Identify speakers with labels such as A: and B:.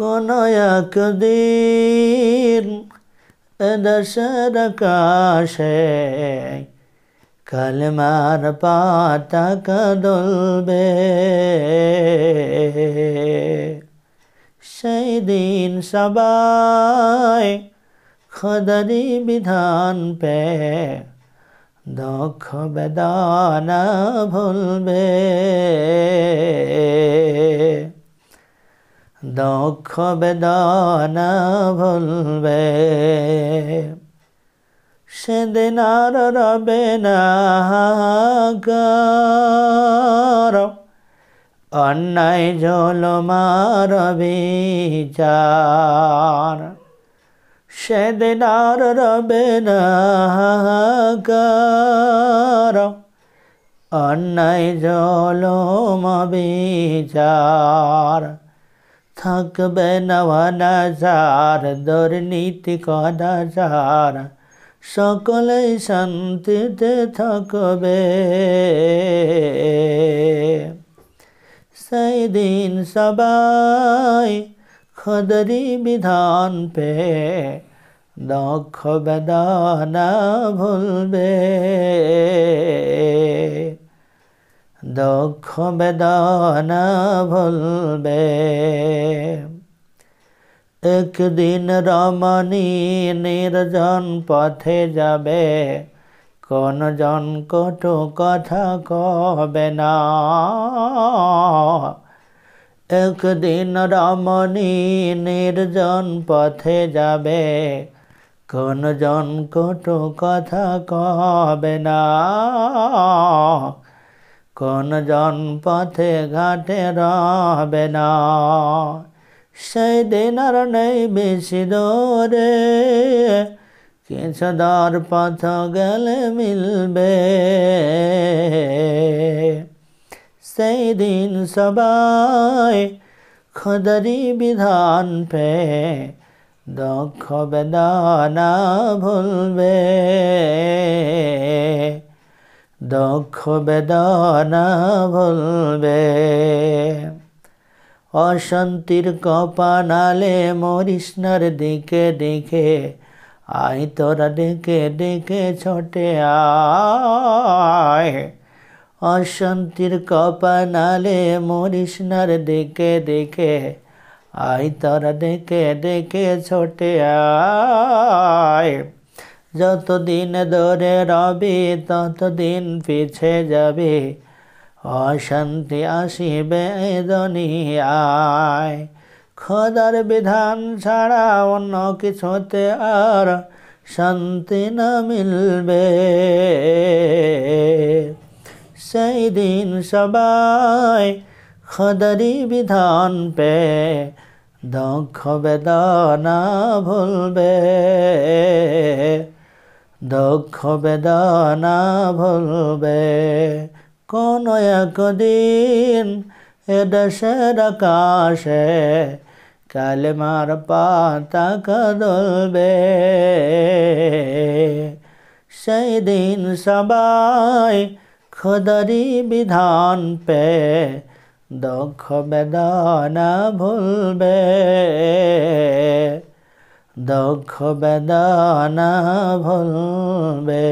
A: কোন একদিন এদেশের কাশে কালমার পাতা দলবে সেই দিন সবাই খদরি বিধান পে দক্ষ বেদানা ভুলবে দক্ষ বেদনা ভুলবে সেদিন আর রবে না অন্যায় জলমার বিচার সেদিন আর রবে না অন্যায় জলম বিচার থাকবে যার দুর্নীতি যার সকলে শান্তিতে থাকবে সেই দিন সবাই খদরি বিধান পে দক্ষ বেদনা ভুলবে দক্ষ বেদনা ভুলবে একদিন রমণী নির্জন পথে যাবে কোন জন কটু কথা কবে না একদিন রমণী নির্জন পথে যাবে কোন জন কটু কথা কবে না কোন জন পথে ঘাটে রবে না সেই দিন আর নেই বেশি কিছু দর পথ গেলে মিলবে সেই দিন সবাই খোদারি বিধান পে দক্ষ বেদনা ভুলবে দুঃখ বেদনা ভুলবে অশান্তির কপানালে মরিষ্ণার দিকে দেখে আই তোরা ডেকে ডেকে ছোটে আয় অশান্তির কপানালে মরিষ্ণার দিকে দেখে আই তোরা ডেকে ডেকে ছোটে আয় যতদিন ধরে রবে ততদিন পিছে যাবে অশান্তি আসিবে দনিয়ায় খোদার বিধান ছাড়া অন্য কিছুতে আর শান্তি না মিলবে সেই দিন সবাই খোদারি বিধান পে দক্ষ বেদনা ভুলবে দক্ষ বেদনা ভুলবে কোন একদিন এ দেশের আকাশে কালেমার পাতা কদলবে সেই দিন সবাই খুদারি বিধান পে দক্ষ বেদনা ভুলবে দক্ষ বেদনা ভুলবে